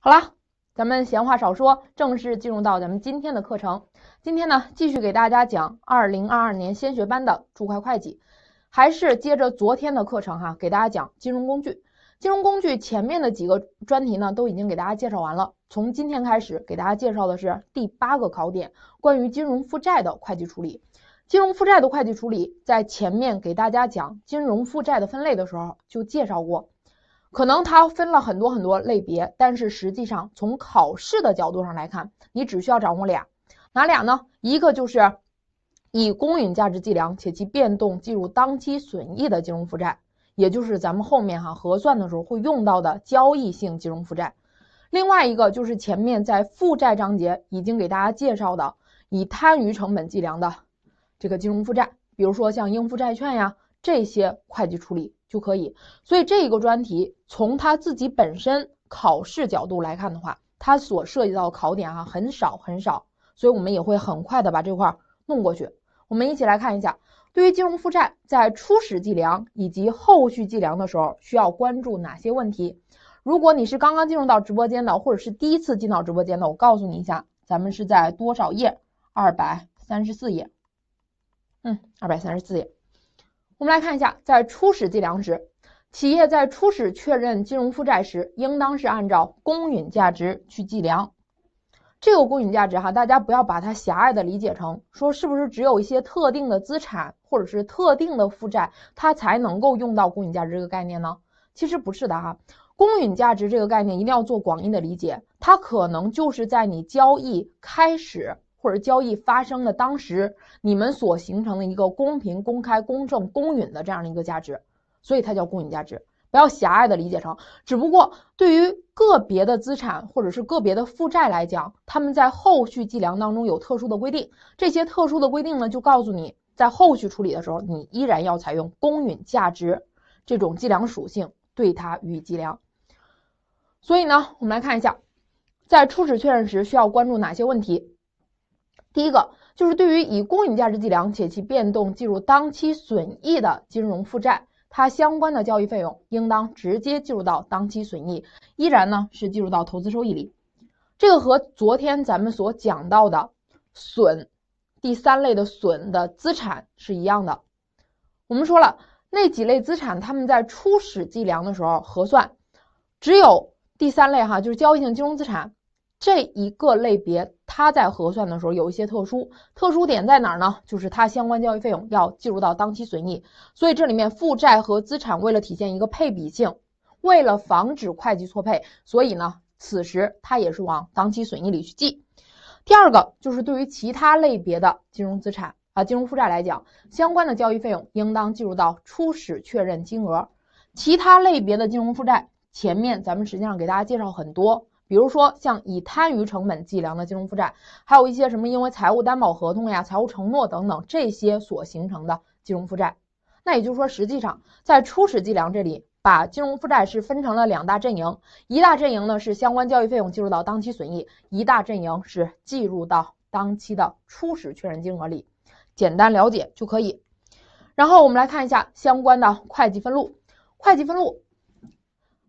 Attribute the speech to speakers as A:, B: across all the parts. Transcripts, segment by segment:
A: 好啦，咱们闲话少说，正式进入到咱们今天的课程。今天呢，继续给大家讲二零二二年先学班的注会会计，还是接着昨天的课程哈，给大家讲金融工具。金融工具前面的几个专题呢，都已经给大家介绍完了。从今天开始，给大家介绍的是第八个考点，关于金融负债的会计处理。金融负债的会计处理，在前面给大家讲金融负债的分类的时候就介绍过。可能它分了很多很多类别，但是实际上从考试的角度上来看，你只需要掌握俩，哪俩呢？一个就是以公允价值计量且其变动计入当期损益的金融负债，也就是咱们后面哈核算的时候会用到的交易性金融负债；另外一个就是前面在负债章节已经给大家介绍的以摊余成本计量的这个金融负债，比如说像应付债券呀这些会计处理。就可以，所以这一个专题从他自己本身考试角度来看的话，它所涉及到考点啊很少很少，所以我们也会很快的把这块弄过去。我们一起来看一下，对于金融负债在初始计量以及后续计量的时候需要关注哪些问题？如果你是刚刚进入到直播间的，或者是第一次进到直播间的，我告诉你一下，咱们是在多少页？二百三十四页，嗯，二百三十四页。我们来看一下，在初始计量时，企业在初始确认金融负债时，应当是按照公允价值去计量。这个公允价值哈，大家不要把它狭隘的理解成说是不是只有一些特定的资产或者是特定的负债，它才能够用到公允价值这个概念呢？其实不是的哈，公允价值这个概念一定要做广义的理解，它可能就是在你交易开始。或者交易发生的当时，你们所形成的一个公平、公开、公正、公允的这样的一个价值，所以它叫公允价值。不要狭隘的理解成，只不过对于个别的资产或者是个别的负债来讲，他们在后续计量当中有特殊的规定。这些特殊的规定呢，就告诉你，在后续处理的时候，你依然要采用公允价值这种计量属性对它予以计量。所以呢，我们来看一下，在初始确认时需要关注哪些问题。第一个就是对于以公允价值计量且其变动计入当期损益的金融负债，它相关的交易费用应当直接计入到当期损益，依然呢是计入到投资收益里。这个和昨天咱们所讲到的损第三类的损的资产是一样的。我们说了那几类资产，他们在初始计量的时候核算只有第三类哈，就是交易性金融资产。这一个类别，它在核算的时候有一些特殊，特殊点在哪呢？就是它相关交易费用要计入到当期损益。所以这里面负债和资产为了体现一个配比性，为了防止会计错配，所以呢，此时它也是往当期损益里去记。第二个就是对于其他类别的金融资产啊，金融负债来讲，相关的交易费用应当计入到初始确认金额。其他类别的金融负债，前面咱们实际上给大家介绍很多。比如说像以摊余成本计量的金融负债，还有一些什么因为财务担保合同呀、财务承诺等等这些所形成的金融负债。那也就是说，实际上在初始计量这里，把金融负债是分成了两大阵营，一大阵营呢是相关交易费用计入到当期损益，一大阵营是计入到当期的初始确认金额里。简单了解就可以。然后我们来看一下相关的会计分录。会计分录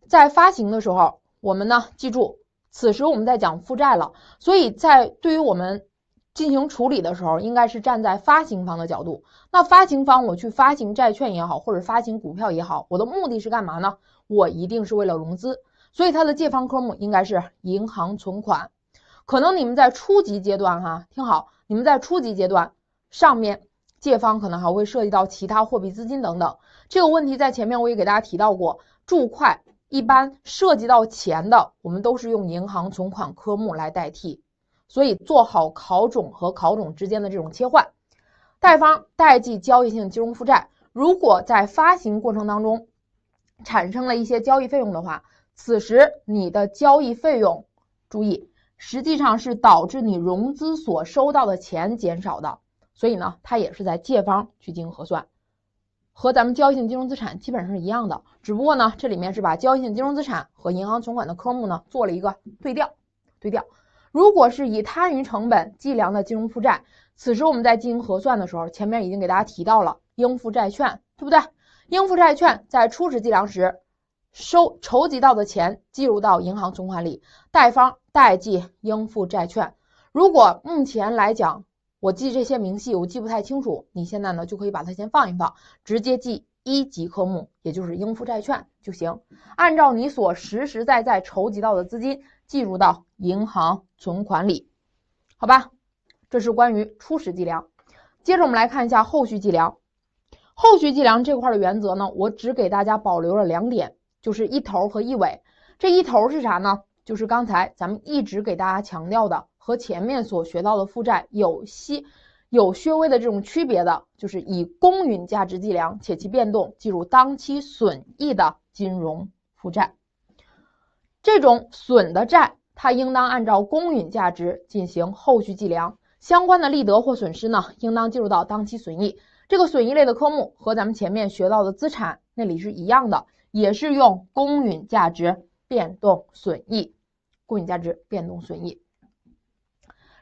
A: 在发行的时候，我们呢记住。此时我们在讲负债了，所以在对于我们进行处理的时候，应该是站在发行方的角度。那发行方我去发行债券也好，或者发行股票也好，我的目的是干嘛呢？我一定是为了融资，所以它的借方科目应该是银行存款。可能你们在初级阶段哈，听好，你们在初级阶段上面借方可能还会涉及到其他货币资金等等。这个问题在前面我也给大家提到过，注会。一般涉及到钱的，我们都是用银行存款科目来代替，所以做好考种和考种之间的这种切换。贷方贷记交易性金融负债，如果在发行过程当中产生了一些交易费用的话，此时你的交易费用，注意，实际上是导致你融资所收到的钱减少的，所以呢，它也是在借方去进行核算。和咱们交易性金融资产基本上是一样的，只不过呢，这里面是把交易性金融资产和银行存款的科目呢做了一个对调，对调。如果是以摊余成本计量的金融负债，此时我们在进行核算的时候，前面已经给大家提到了应付债券，对不对？应付债券在初始计量时，收筹集到的钱计入到银行存款里，贷方贷记应付债券。如果目前来讲，我记这些明细，我记不太清楚。你现在呢，就可以把它先放一放，直接记一级科目，也就是应付债券就行。按照你所实实在在筹集到的资金，计入到银行存款里，好吧？这是关于初始计量。接着我们来看一下后续计量。后续计量这块的原则呢，我只给大家保留了两点，就是一头和一尾。这一头是啥呢？就是刚才咱们一直给大家强调的。和前面所学到的负债有息、有削微的这种区别的，就是以公允价值计量且其变动计入当期损益的金融负债。这种损的债，它应当按照公允价值进行后续计量，相关的利得或损失呢，应当计入到当期损益。这个损益类的科目和咱们前面学到的资产那里是一样的，也是用公允价值变动损益，公允价值变动损益。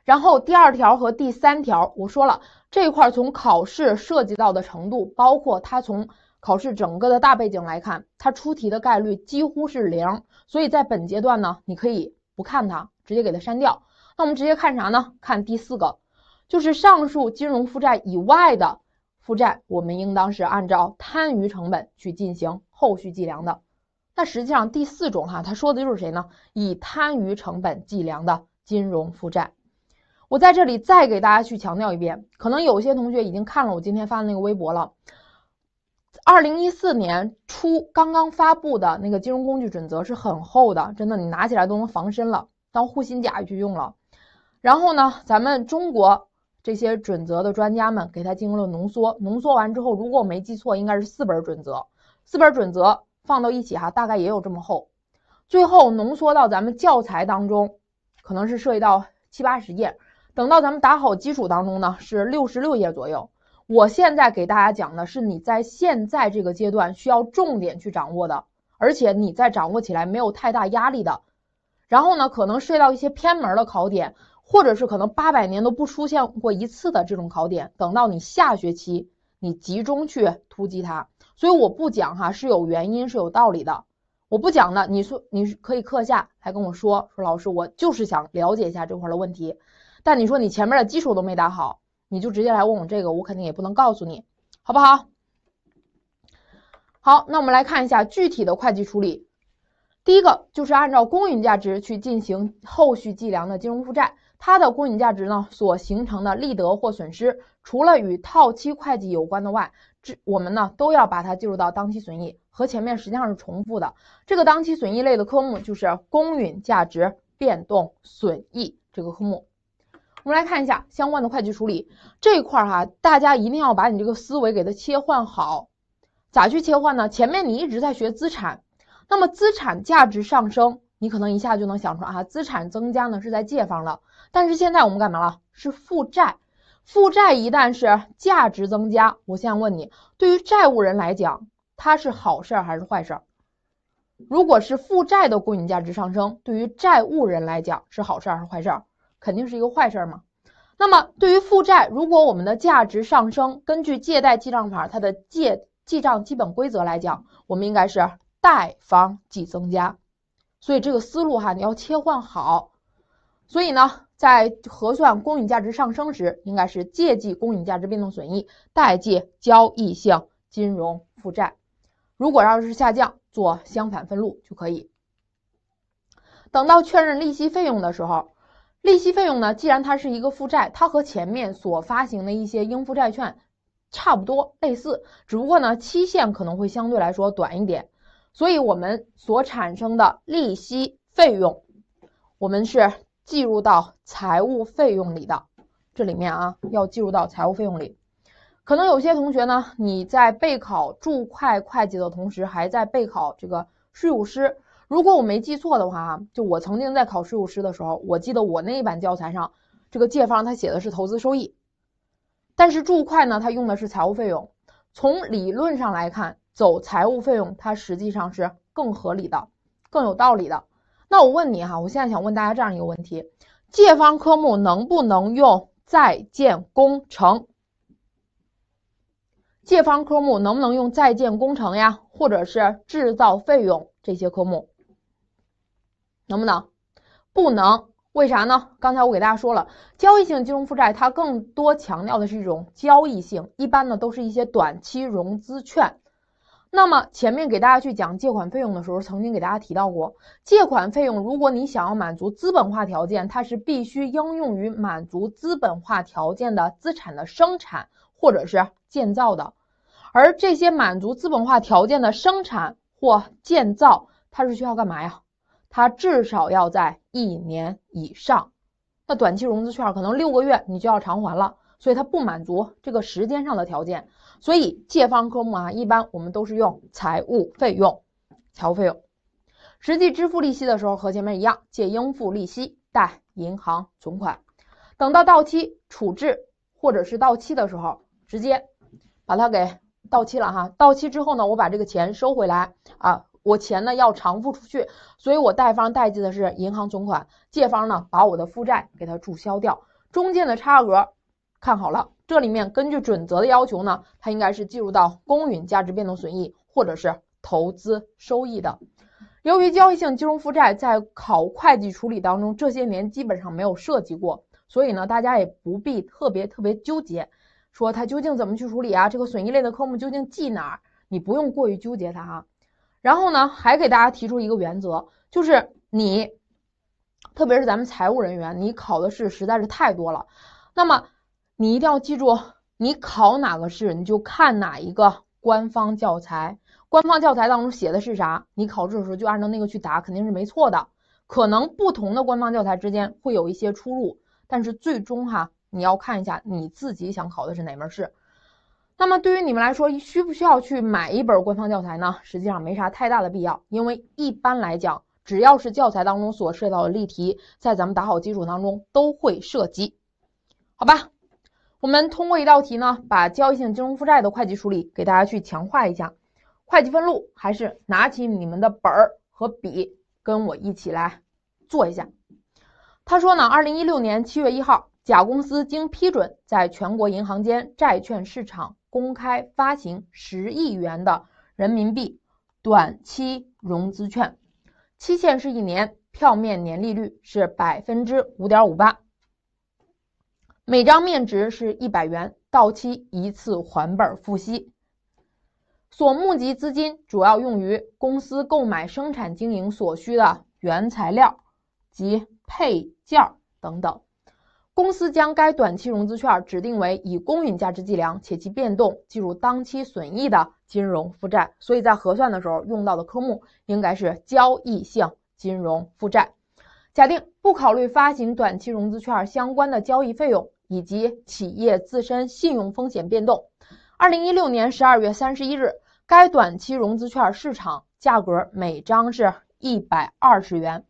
A: 然后第二条和第三条，我说了这块从考试涉及到的程度，包括它从考试整个的大背景来看，它出题的概率几乎是零，所以在本阶段呢，你可以不看它，直接给它删掉。那我们直接看啥呢？看第四个，就是上述金融负债以外的负债，我们应当是按照摊余成本去进行后续计量的。那实际上第四种哈，它说的就是谁呢？以摊余成本计量的金融负债。我在这里再给大家去强调一遍，可能有些同学已经看了我今天发的那个微博了。二零一四年初刚刚发布的那个金融工具准则是很厚的，真的你拿起来都能防身了，当护心甲去用了。然后呢，咱们中国这些准则的专家们给它进行了浓缩，浓缩完之后，如果我没记错，应该是四本准则，四本准则放到一起哈，大概也有这么厚。最后浓缩到咱们教材当中，可能是涉及到七八十页。等到咱们打好基础当中呢，是六十六页左右。我现在给大家讲的是你在现在这个阶段需要重点去掌握的，而且你在掌握起来没有太大压力的。然后呢，可能涉及到一些偏门的考点，或者是可能八百年都不出现过一次的这种考点，等到你下学期你集中去突击它。所以我不讲哈是有原因是有道理的，我不讲的，你说你可以课下来跟我说说老师，我就是想了解一下这块的问题。但你说你前面的基础都没打好，你就直接来问我这个，我肯定也不能告诉你，好不好？好，那我们来看一下具体的会计处理。第一个就是按照公允价值去进行后续计量的金融负债，它的公允价值呢所形成的利得或损失，除了与套期会计有关的外，这我们呢都要把它计入到当期损益，和前面实际上是重复的。这个当期损益类的科目就是公允价值变动损益这个科目。我们来看一下相关的会计处理这一块儿哈，大家一定要把你这个思维给它切换好，咋去切换呢？前面你一直在学资产，那么资产价值上升，你可能一下就能想出来啊，资产增加呢是在借方了。但是现在我们干嘛了？是负债，负债一旦是价值增加，我现在问你，对于债务人来讲，它是好事还是坏事？如果是负债的公允价值上升，对于债务人来讲是好事还是坏事？肯定是一个坏事嘛？那么，对于负债，如果我们的价值上升，根据借贷记账法它的借记账基本规则来讲，我们应该是贷方即增加，所以这个思路哈你要切换好。所以呢，在核算公允价值上升时，应该是借记公允价值变动损益，贷记交易性金融负债。如果要是下降，做相反分录就可以。等到确认利息费用的时候。利息费用呢？既然它是一个负债，它和前面所发行的一些应付债券差不多，类似，只不过呢，期限可能会相对来说短一点。所以，我们所产生的利息费用，我们是计入到财务费用里的。这里面啊，要计入到财务费用里。可能有些同学呢，你在备考注会会计的同时，还在备考这个税务师。如果我没记错的话，就我曾经在考税务师的时候，我记得我那一版教材上这个借方他写的是投资收益，但是注会呢他用的是财务费用。从理论上来看，走财务费用它实际上是更合理的、更有道理的。那我问你哈，我现在想问大家这样一个问题：借方科目能不能用在建工程？借方科目能不能用在建工程呀？或者是制造费用这些科目？能不能？不能，为啥呢？刚才我给大家说了，交易性金融负债它更多强调的是一种交易性，一般呢都是一些短期融资券。那么前面给大家去讲借款费用的时候，曾经给大家提到过，借款费用如果你想要满足资本化条件，它是必须应用于满足资本化条件的资产的生产或者是建造的，而这些满足资本化条件的生产或建造，它是需要干嘛呀？它至少要在一年以上，那短期融资券可能六个月你就要偿还了，所以它不满足这个时间上的条件。所以借方科目啊，一般我们都是用财务费用，财务费用。实际支付利息的时候和前面一样，借应付利息，贷银行存款。等到到期处置或者是到期的时候，直接把它给到期了哈。到期之后呢，我把这个钱收回来啊。我钱呢要偿付出去，所以我贷方贷记的是银行存款，借方呢把我的负债给它注销掉，中间的差额看好了，这里面根据准则的要求呢，它应该是计入到公允价值变动损益或者是投资收益的。由于交易性金融负债在考会计处理当中这些年基本上没有涉及过，所以呢大家也不必特别特别纠结，说它究竟怎么去处理啊，这个损益类的科目究竟记哪儿，你不用过于纠结它哈。然后呢，还给大家提出一个原则，就是你，特别是咱们财务人员，你考的试实在是太多了。那么你一定要记住，你考哪个试，你就看哪一个官方教材。官方教材当中写的是啥，你考试的时候就按照那个去答，肯定是没错的。可能不同的官方教材之间会有一些出入，但是最终哈，你要看一下你自己想考的是哪门试。那么对于你们来说，需不需要去买一本官方教材呢？实际上没啥太大的必要，因为一般来讲，只要是教材当中所涉及到的例题，在咱们打好基础当中都会涉及，好吧？我们通过一道题呢，把交易性金融负债的会计处理给大家去强化一下。会计分录还是拿起你们的本儿和笔，跟我一起来做一下。他说呢，二零一六年七月一号，甲公司经批准在全国银行间债券市场。公开发行十亿元的人民币短期融资券，期限是一年，票面年利率是百分之五点五八，每张面值是一百元，到期一次还本付息。所募集资金主要用于公司购买生产经营所需的原材料及配件等等。公司将该短期融资券指定为以公允价值计量，且其变动计入当期损益的金融负债，所以在核算的时候用到的科目应该是交易性金融负债。假定不考虑发行短期融资券相关的交易费用以及企业自身信用风险变动，二零一六年十二月三十一日，该短期融资券市场价格每张是一百二十元，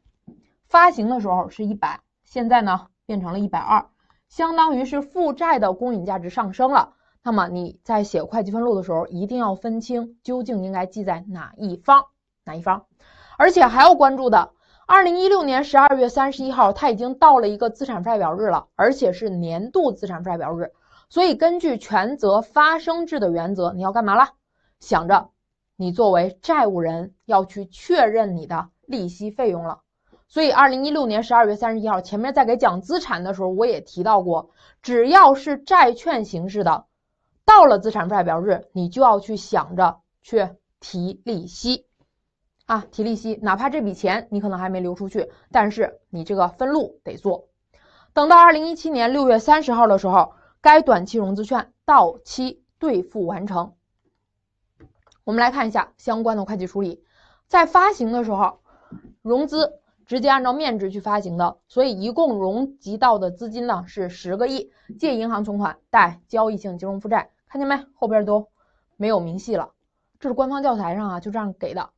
A: 发行的时候是一百，现在呢？变成了一百二，相当于是负债的公允价值上升了。那么你在写会计分录的时候，一定要分清究竟应该记在哪一方，哪一方。而且还要关注的，二零一六年十二月三十一号，它已经到了一个资产负债表日了，而且是年度资产负债表日。所以根据权责发生制的原则，你要干嘛啦？想着你作为债务人要去确认你的利息费用了。所以，二零一六年十二月三十一号，前面在给讲资产的时候，我也提到过，只要是债券形式的，到了资产负债表日，你就要去想着去提利息，啊，提利息，哪怕这笔钱你可能还没流出去，但是你这个分录得做。等到二零一七年六月三十号的时候，该短期融资券到期兑付完成，我们来看一下相关的会计处理，在发行的时候，融资。直接按照面值去发行的，所以一共融集到的资金呢是十个亿，借银行存款，贷交易性金融负债，看见没？后边都没有明细了，这是官方教材上啊就这样给的。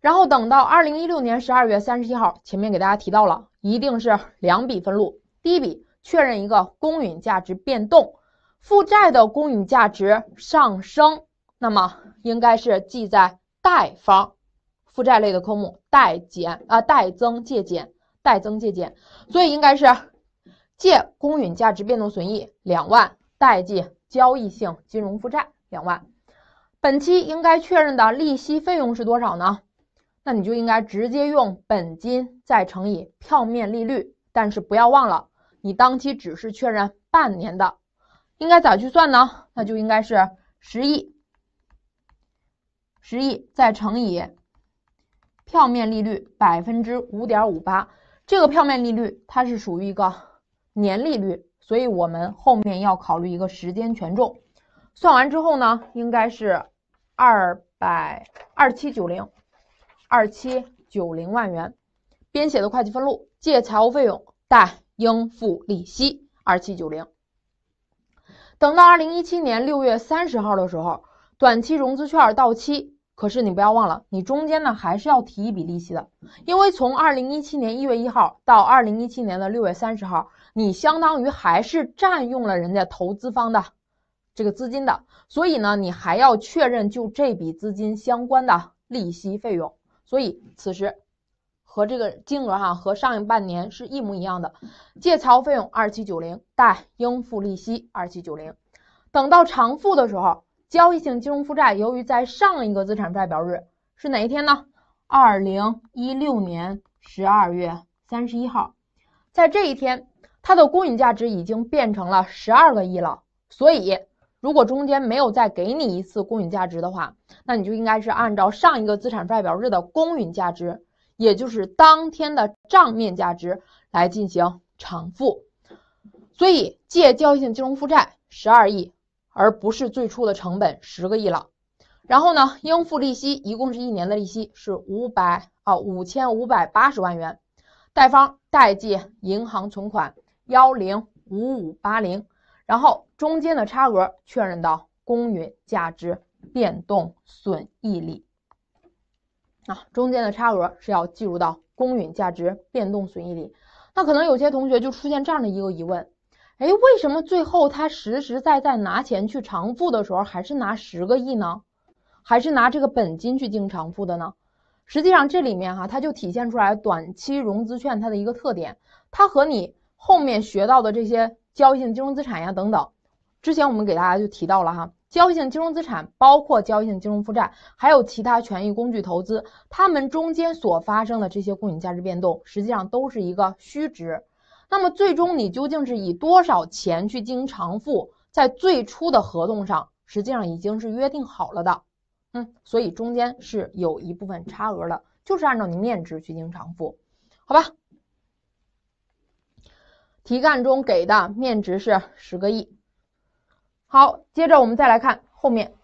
A: 然后等到二零一六年十二月三十一号，前面给大家提到了，一定是两笔分录，第一笔确认一个公允价值变动，负债的公允价值上升，那么应该是记在贷方。负债类的科目，贷减啊，贷增借减，贷增借减，所以应该是借公允价值变动损益两万，贷记交易性金融负债两万。本期应该确认的利息费用是多少呢？那你就应该直接用本金再乘以票面利率，但是不要忘了，你当期只是确认半年的，应该咋去算呢？那就应该是十亿，十亿再乘以。票面利率百分之五点五八，这个票面利率它是属于一个年利率，所以我们后面要考虑一个时间权重。算完之后呢，应该是二百二七九零二七九零万元。编写的会计分录：借财务费用，贷应付利息二七九零。等到二零一七年六月三十号的时候，短期融资券到期。可是你不要忘了，你中间呢还是要提一笔利息的，因为从二零一七年一月一号到二零一七年的六月三十号，你相当于还是占用了人家投资方的这个资金的，所以呢，你还要确认就这笔资金相关的利息费用。所以此时和这个金额哈，和上一半年是一模一样的，借财费用二七九零，贷应付利息二七九零。等到偿付的时候。交易性金融负债，由于在上一个资产负债表日是哪一天呢？二零一六年十二月三十一号，在这一天它的公允价值已经变成了十二个亿了。所以，如果中间没有再给你一次公允价值的话，那你就应该是按照上一个资产负债表日的公允价值，也就是当天的账面价值来进行偿付。所以，借交易性金融负债十二亿。而不是最初的成本十个亿了，然后呢，应付利息一共是一年的利息是五百啊五千五百八十万元，贷方贷记银行存款幺零五五八零，然后中间的差额确认到公允价值变动损益里，啊，中间的差额是要计入到公允价值变动损益里，那可能有些同学就出现这样的一个疑问。哎，为什么最后他实实在在拿钱去偿付的时候，还是拿十个亿呢？还是拿这个本金去行偿付的呢？实际上这里面哈，它就体现出来短期融资券它的一个特点，它和你后面学到的这些交易性金融资产呀等等，之前我们给大家就提到了哈，交易性金融资产包括交易性金融负债，还有其他权益工具投资，它们中间所发生的这些公允价值变动，实际上都是一个虚值。那么最终你究竟是以多少钱去进行偿付？在最初的合同上，实际上已经是约定好了的，嗯，所以中间是有一部分差额的，就是按照你面值去进行偿付，好吧？题干中给的面值是十个亿。好，接着我们再来看后面，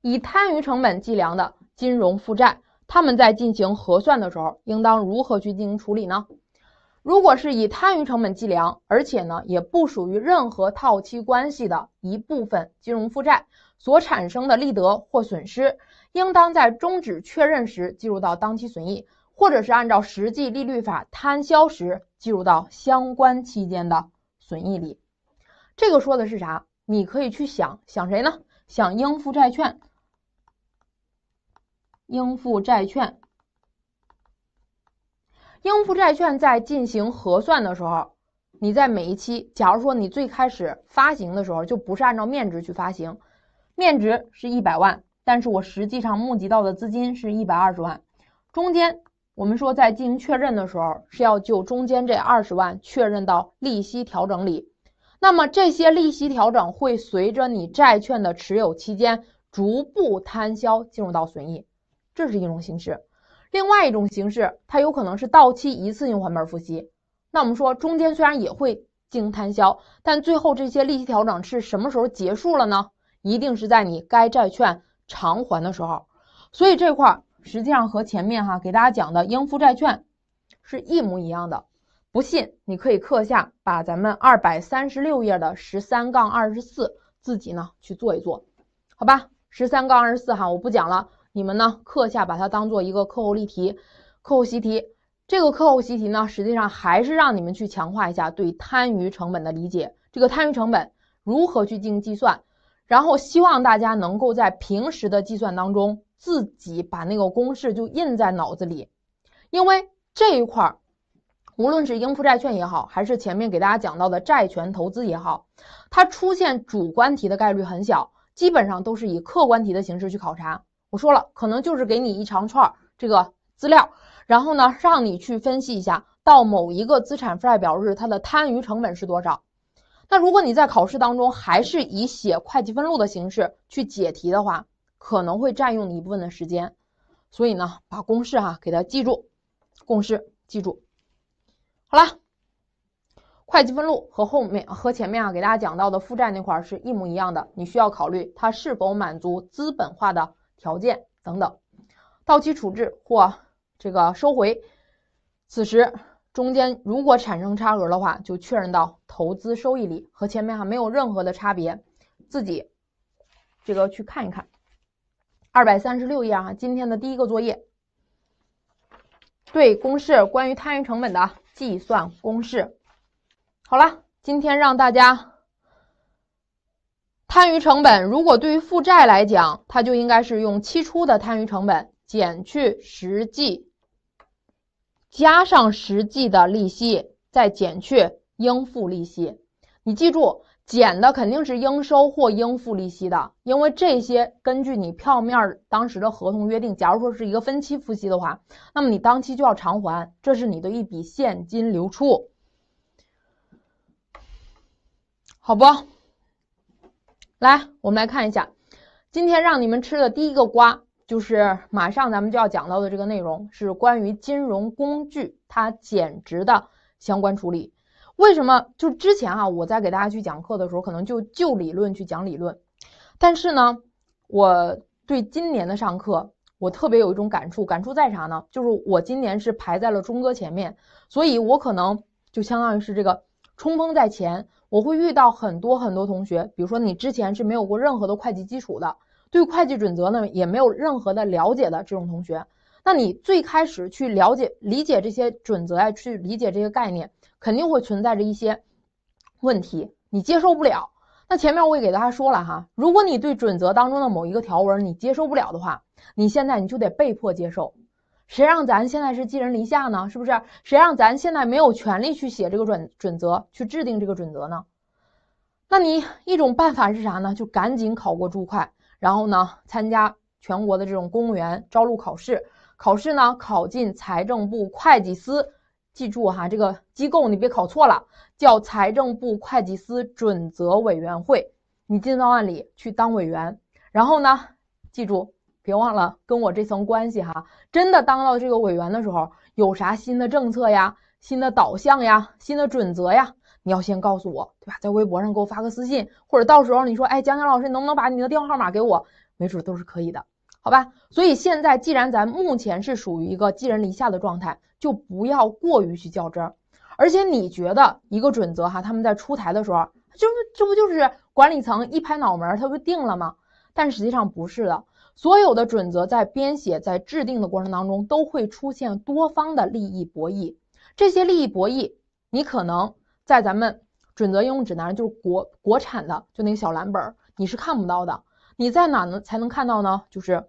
A: 以摊余成本计量的金融负债，他们在进行核算的时候，应当如何去进行处理呢？如果是以摊余成本计量，而且呢也不属于任何套期关系的一部分金融负债所产生的利得或损失，应当在终止确认时计入到当期损益，或者是按照实际利率法摊销时计入到相关期间的损益里。这个说的是啥？你可以去想想谁呢？想应付债券，应付债券。应付债券在进行核算的时候，你在每一期，假如说你最开始发行的时候就不是按照面值去发行，面值是一百万，但是我实际上募集到的资金是一百二十万。中间我们说在进行确认的时候，是要就中间这二十万确认到利息调整里。那么这些利息调整会随着你债券的持有期间逐步摊销进入到损益，这是一种形式。另外一种形式，它有可能是到期一次性还本付息。那我们说中间虽然也会进行摊销，但最后这些利息调整是什么时候结束了呢？一定是在你该债券偿还的时候。所以这块实际上和前面哈给大家讲的应付债券是一模一样的。不信你可以课下把咱们二百三十六页的十三杠二十四自己呢去做一做，好吧？十三杠二十四哈，我不讲了。你们呢？课下把它当做一个课后例题、课后习题。这个课后习题呢，实际上还是让你们去强化一下对摊余成本的理解。这个摊余成本如何去进行计算？然后希望大家能够在平时的计算当中，自己把那个公式就印在脑子里。因为这一块儿，无论是应付债券也好，还是前面给大家讲到的债权投资也好，它出现主观题的概率很小，基本上都是以客观题的形式去考察。我说了，可能就是给你一长串这个资料，然后呢，让你去分析一下，到某一个资产负债表日它的摊余成本是多少。那如果你在考试当中还是以写会计分录的形式去解题的话，可能会占用你一部分的时间。所以呢，把公式哈给它记住，公式记住，好啦，会计分录和后面和前面啊给大家讲到的负债那块是一模一样的，你需要考虑它是否满足资本化的。条件等等，到期处置或这个收回，此时中间如果产生差额的话，就确认到投资收益里，和前面哈没有任何的差别，自己这个去看一看，二百三十六页哈，今天的第一个作业，对公式关于摊余成本的计算公式，好了，今天让大家。摊余成本，如果对于负债来讲，它就应该是用期初的摊余成本减去实际，加上实际的利息，再减去应付利息。你记住，减的肯定是应收或应付利息的，因为这些根据你票面当时的合同约定，假如说是一个分期付息的话，那么你当期就要偿还，这是你的一笔现金流出，好不？来，我们来看一下，今天让你们吃的第一个瓜，就是马上咱们就要讲到的这个内容，是关于金融工具它减值的相关处理。为什么？就之前啊，我在给大家去讲课的时候，可能就就理论去讲理论。但是呢，我对今年的上课，我特别有一种感触。感触在啥呢？就是我今年是排在了钟哥前面，所以我可能就相当于是这个冲锋在前。我会遇到很多很多同学，比如说你之前是没有过任何的会计基础的，对会计准则呢也没有任何的了解的这种同学，那你最开始去了解、理解这些准则呀，去理解这些概念，肯定会存在着一些问题，你接受不了。那前面我也给大家说了哈，如果你对准则当中的某一个条文你接受不了的话，你现在你就得被迫接受。谁让咱现在是寄人篱下呢？是不是？谁让咱现在没有权利去写这个准准则，去制定这个准则呢？那你一种办法是啥呢？就赶紧考过注会，然后呢，参加全国的这种公务员招录考试，考试呢考进财政部会计司。记住哈，这个机构你别考错了，叫财政部会计司准则委员会。你进到案里去当委员，然后呢，记住。别忘了跟我这层关系哈，真的当到这个委员的时候，有啥新的政策呀、新的导向呀、新的准则呀，你要先告诉我，对吧？在微博上给我发个私信，或者到时候你说，哎，蒋蒋老师，你能不能把你的电话号码给我？没准都是可以的，好吧？所以现在既然咱目前是属于一个寄人篱下的状态，就不要过于去较真儿。而且你觉得一个准则哈，他们在出台的时候，就不这不就是管理层一拍脑门，他不定了吗？但实际上不是的。所有的准则在编写、在制定的过程当中，都会出现多方的利益博弈。这些利益博弈，你可能在咱们准则应用指南，就是国国产的，就那个小蓝本，你是看不到的。你在哪能才能看到呢？就是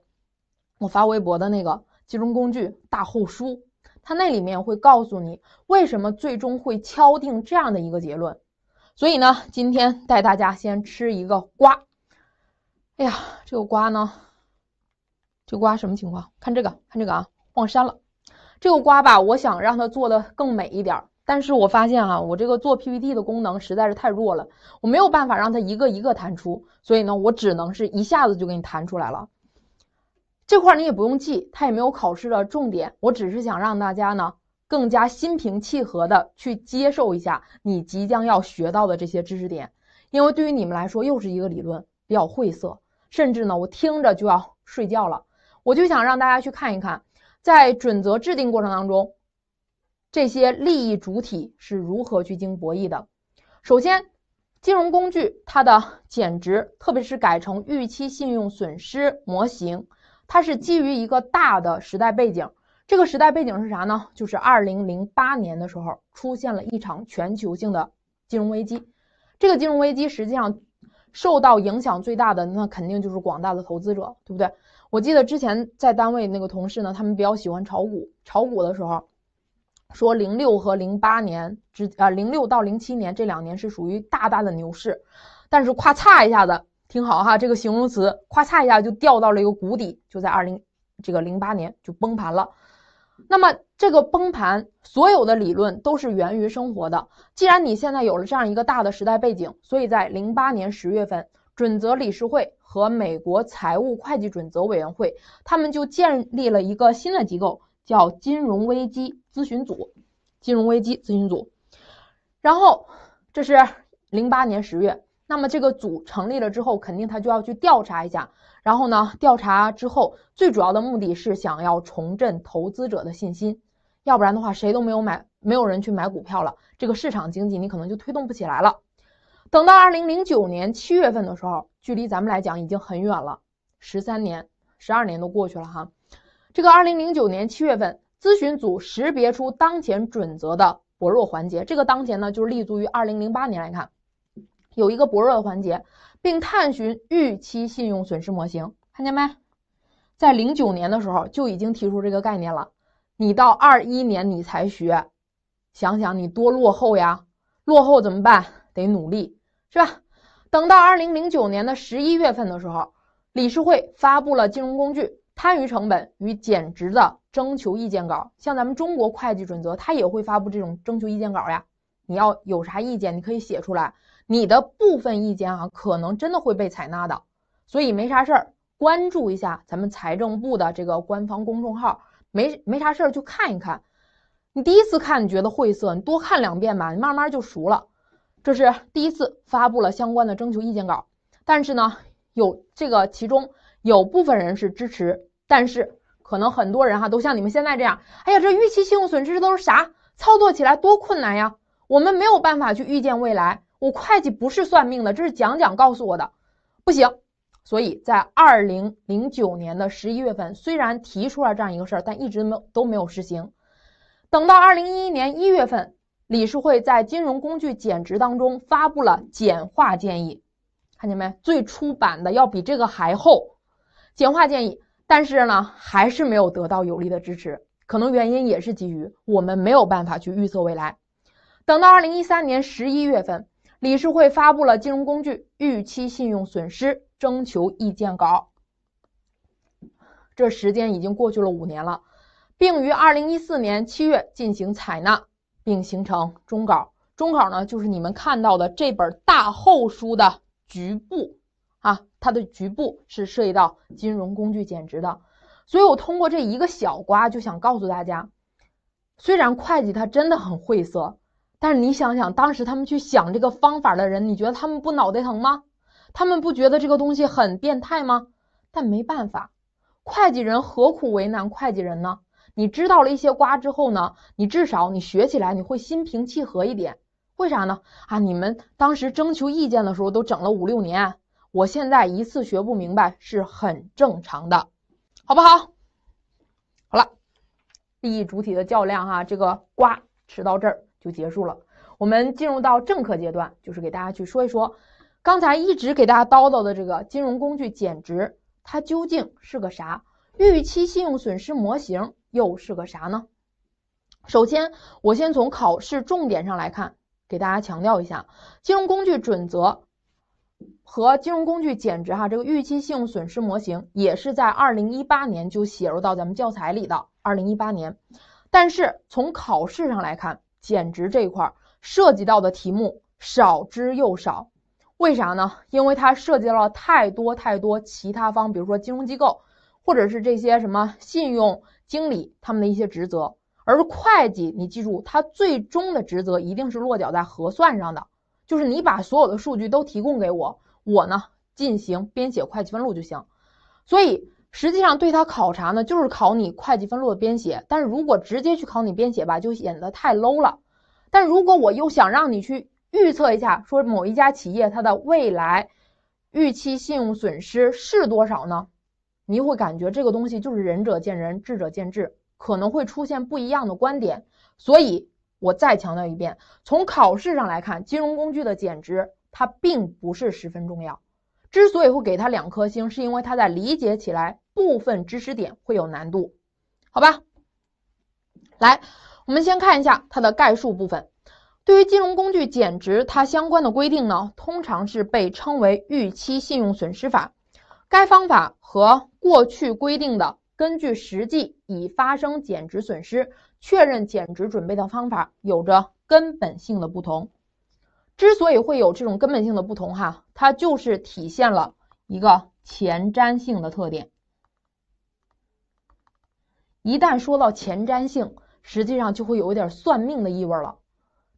A: 我发微博的那个集中工具大后书，它那里面会告诉你为什么最终会敲定这样的一个结论。所以呢，今天带大家先吃一个瓜。哎呀，这个瓜呢？这瓜什么情况？看这个，看这个啊！忘删了这个瓜吧。我想让它做的更美一点，但是我发现啊，我这个做 PPT 的功能实在是太弱了，我没有办法让它一个一个弹出，所以呢，我只能是一下子就给你弹出来了。这块你也不用记，它也没有考试的重点。我只是想让大家呢，更加心平气和的去接受一下你即将要学到的这些知识点，因为对于你们来说又是一个理论比较晦涩，甚至呢，我听着就要睡觉了。我就想让大家去看一看，在准则制定过程当中，这些利益主体是如何去经博弈的。首先，金融工具它的减值，特别是改成预期信用损失模型，它是基于一个大的时代背景。这个时代背景是啥呢？就是2008年的时候出现了一场全球性的金融危机。这个金融危机实际上受到影响最大的，那肯定就是广大的投资者，对不对？我记得之前在单位那个同事呢，他们比较喜欢炒股。炒股的时候，说零六和零八年之啊，零六到零七年这两年是属于大大的牛市，但是夸嚓一下子，听好哈，这个形容词夸嚓一下就掉到了一个谷底，就在二零这个零八年就崩盘了。那么这个崩盘，所有的理论都是源于生活的。既然你现在有了这样一个大的时代背景，所以在零八年十月份。准则理事会和美国财务会计准则委员会，他们就建立了一个新的机构，叫金融危机咨询组。金融危机咨询组，然后这是零八年十月，那么这个组成立了之后，肯定他就要去调查一下。然后呢，调查之后，最主要的目的是想要重振投资者的信心，要不然的话，谁都没有买，没有人去买股票了，这个市场经济你可能就推动不起来了。等到二零零九年七月份的时候，距离咱们来讲已经很远了，十三年、十二年都过去了哈。这个二零零九年七月份，咨询组识别出当前准则的薄弱环节。这个当前呢，就是立足于二零零八年来看，有一个薄弱的环节，并探寻预期信用损失模型。看见没？在零九年的时候就已经提出这个概念了。你到二一年你才学，想想你多落后呀！落后怎么办？得努力。是吧？等到二零零九年的十一月份的时候，理事会发布了金融工具摊余成本与减值的征求意见稿。像咱们中国会计准则，它也会发布这种征求意见稿呀。你要有啥意见，你可以写出来。你的部分意见啊，可能真的会被采纳的。所以没啥事儿，关注一下咱们财政部的这个官方公众号。没没啥事儿，就看一看。你第一次看你觉得晦涩，你多看两遍吧，你慢慢就熟了。这是第一次发布了相关的征求意见稿，但是呢，有这个其中有部分人是支持，但是可能很多人哈都像你们现在这样，哎呀，这预期信用损失这都是啥？操作起来多困难呀！我们没有办法去预见未来，我会计不是算命的，这是讲讲告诉我的，不行。所以在二零零九年的十一月份，虽然提出了这样一个事儿，但一直没都没有实行。等到二零一一年一月份。理事会，在金融工具减值当中发布了简化建议，看见没？最初版的要比这个还厚，简化建议，但是呢，还是没有得到有力的支持，可能原因也是基于我们没有办法去预测未来。等到二零一三年十一月份，理事会发布了金融工具预期信用损失征求意见稿，这时间已经过去了五年了，并于二零一四年七月进行采纳。并形成终稿。终稿呢，就是你们看到的这本大厚书的局部啊，它的局部是涉及到金融工具减值的。所以，我通过这一个小瓜就想告诉大家，虽然会计它真的很晦涩，但是你想想，当时他们去想这个方法的人，你觉得他们不脑袋疼吗？他们不觉得这个东西很变态吗？但没办法，会计人何苦为难会计人呢？你知道了一些瓜之后呢？你至少你学起来你会心平气和一点，为啥呢？啊，你们当时征求意见的时候都整了五六年，我现在一次学不明白是很正常的，好不好？好了，利益主体的较量哈，这个瓜吃到这儿就结束了。我们进入到正课阶段，就是给大家去说一说刚才一直给大家叨叨的这个金融工具减值，它究竟是个啥？预期信用损失模型。又是个啥呢？首先，我先从考试重点上来看，给大家强调一下，金融工具准则和金融工具减值哈，这个预期信用损失模型也是在二零一八年就写入到咱们教材里的。二零一八年，但是从考试上来看，减值这一块涉及到的题目少之又少。为啥呢？因为它涉及到了太多太多其他方，比如说金融机构，或者是这些什么信用。经理他们的一些职责，而会计，你记住，他最终的职责一定是落脚在核算上的，就是你把所有的数据都提供给我，我呢进行编写会计分录就行。所以实际上对他考察呢，就是考你会计分录的编写。但是如果直接去考你编写吧，就显得太 low 了。但如果我又想让你去预测一下，说某一家企业它的未来预期信用损失是多少呢？你会感觉这个东西就是仁者见仁，智者见智，可能会出现不一样的观点。所以，我再强调一遍，从考试上来看，金融工具的减值它并不是十分重要。之所以会给它两颗星，是因为它在理解起来部分知识点会有难度，好吧？来，我们先看一下它的概述部分。对于金融工具减值，它相关的规定呢，通常是被称为预期信用损失法。该方法和过去规定的根据实际已发生减值损失确认减值准备的方法有着根本性的不同。之所以会有这种根本性的不同，哈，它就是体现了一个前瞻性的特点。一旦说到前瞻性，实际上就会有一点算命的意味了。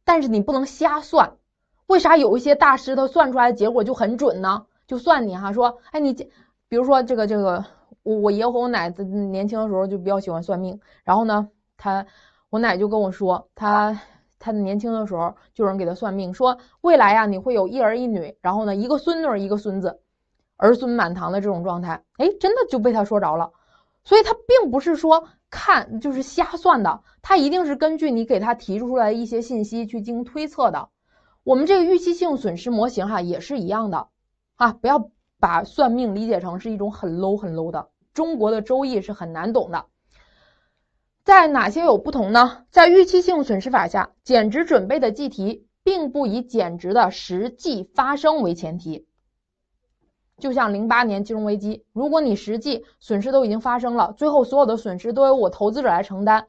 A: 但是你不能瞎算。为啥有一些大师他算出来的结果就很准呢？就算你哈，说，哎，你。比如说这个这个我我爷和我奶年轻的时候就比较喜欢算命，然后呢他我奶就跟我说他他年轻的时候就有人给他算命，说未来呀你会有一儿一女，然后呢一个孙女儿一个孙子儿孙满堂的这种状态，哎真的就被他说着了，所以他并不是说看就是瞎算的，他一定是根据你给他提出来一些信息去进行推测的。我们这个预期性损失模型哈也是一样的啊，不要。把算命理解成是一种很 low 很 low 的。中国的周易是很难懂的。在哪些有不同呢？在预期性损失法下，减值准备的计提并不以减值的实际发生为前提。就像零八年金融危机，如果你实际损失都已经发生了，最后所有的损失都由我投资者来承担，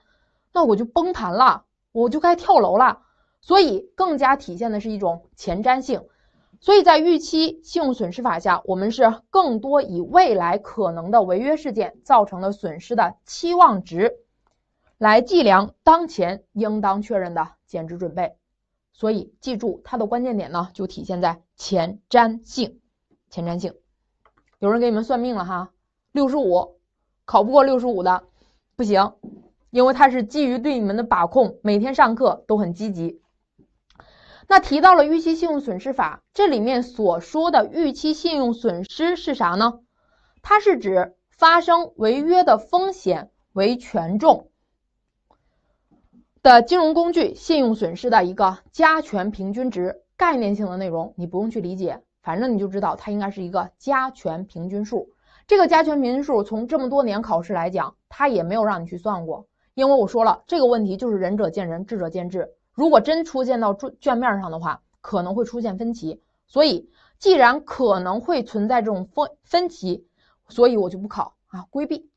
A: 那我就崩盘了，我就该跳楼了。所以更加体现的是一种前瞻性。所以在预期信用损失法下，我们是更多以未来可能的违约事件造成的损失的期望值，来计量当前应当确认的减值准备。所以记住它的关键点呢，就体现在前瞻性。前瞻性，有人给你们算命了哈，六十五，考不过六十五的不行，因为它是基于对你们的把控，每天上课都很积极。那提到了预期信用损失法，这里面所说的预期信用损失是啥呢？它是指发生违约的风险为权重的金融工具信用损失的一个加权平均值。概念性的内容你不用去理解，反正你就知道它应该是一个加权平均数。这个加权平均数从这么多年考试来讲，它也没有让你去算过，因为我说了这个问题就是仁者见仁，智者见智。如果真出现到卷卷面上的话，可能会出现分歧，所以既然可能会存在这种分分歧，所以我就不考啊，规避。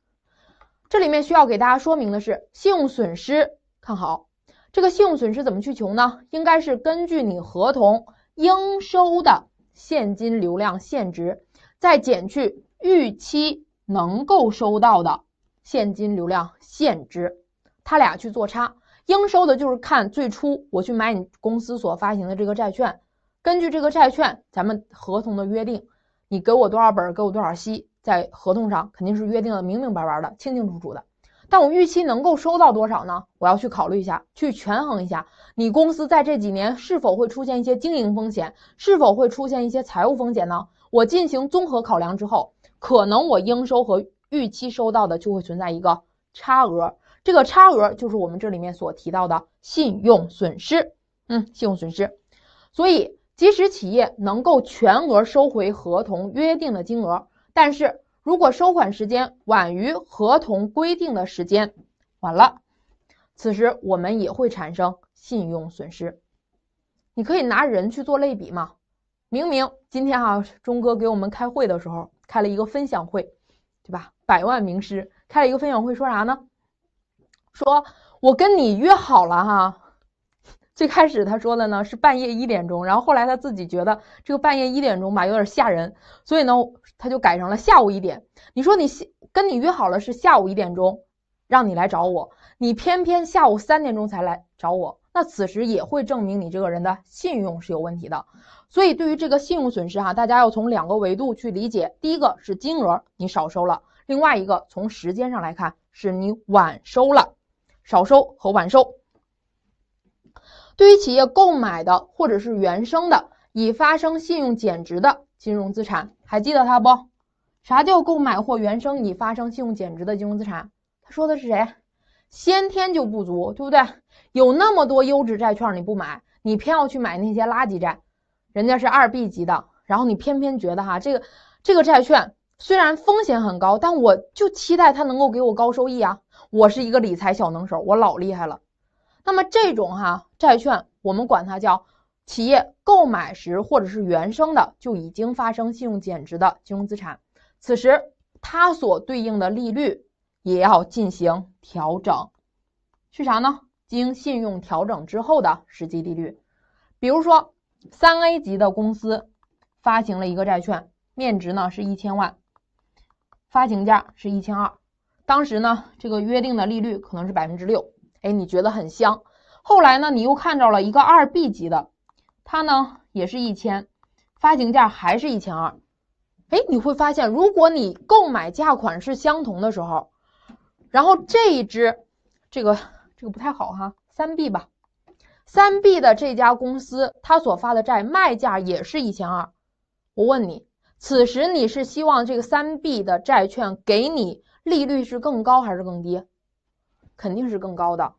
A: 这里面需要给大家说明的是，信用损失，看好这个信用损失怎么去求呢？应该是根据你合同应收的现金流量现值，再减去预期能够收到的现金流量现值，它俩去做差。应收的就是看最初我去买你公司所发行的这个债券，根据这个债券咱们合同的约定，你给我多少本给我多少息，在合同上肯定是约定的明明白白的、清清楚楚的。但我预期能够收到多少呢？我要去考虑一下，去权衡一下，你公司在这几年是否会出现一些经营风险，是否会出现一些财务风险呢？我进行综合考量之后，可能我应收和预期收到的就会存在一个差额。这个差额就是我们这里面所提到的信用损失，嗯，信用损失。所以，即使企业能够全额收回合同约定的金额，但是如果收款时间晚于合同规定的时间，晚了，此时我们也会产生信用损失。你可以拿人去做类比嘛？明明今天哈，钟哥给我们开会的时候开了一个分享会，对吧？百万名师开了一个分享会，说啥呢？说我跟你约好了哈，最开始他说的呢是半夜一点钟，然后后来他自己觉得这个半夜一点钟吧有点吓人，所以呢他就改成了下午一点。你说你跟你约好了是下午一点钟，让你来找我，你偏偏下午三点钟才来找我，那此时也会证明你这个人的信用是有问题的。所以对于这个信用损失哈，大家要从两个维度去理解：第一个是金额你少收了，另外一个从时间上来看是你晚收了。少收和晚收，对于企业购买的或者是原生的已发生信用减值的金融资产，还记得它不？啥叫购买或原生已发生信用减值的金融资产？他说的是谁？先天就不足，对不对？有那么多优质债券你不买，你偏要去买那些垃圾债，人家是二 B 级的，然后你偏偏觉得哈，这个这个债券虽然风险很高，但我就期待它能够给我高收益啊。我是一个理财小能手，我老厉害了。那么这种哈债券，我们管它叫企业购买时或者是原生的就已经发生信用减值的金融资产，此时它所对应的利率也要进行调整，是啥呢？经信用调整之后的实际利率。比如说，三 A 级的公司发行了一个债券，面值呢是一千万，发行价是一千二。当时呢，这个约定的利率可能是百分之六，哎，你觉得很香。后来呢，你又看到了一个二 B 级的，它呢也是一千，发行价还是一千二，哎，你会发现，如果你购买价款是相同的时候，然后这一只，这个这个不太好哈，三 B 吧，三 B 的这家公司它所发的债卖价也是一千二，我问你，此时你是希望这个三 B 的债券给你？利率是更高还是更低？肯定是更高的，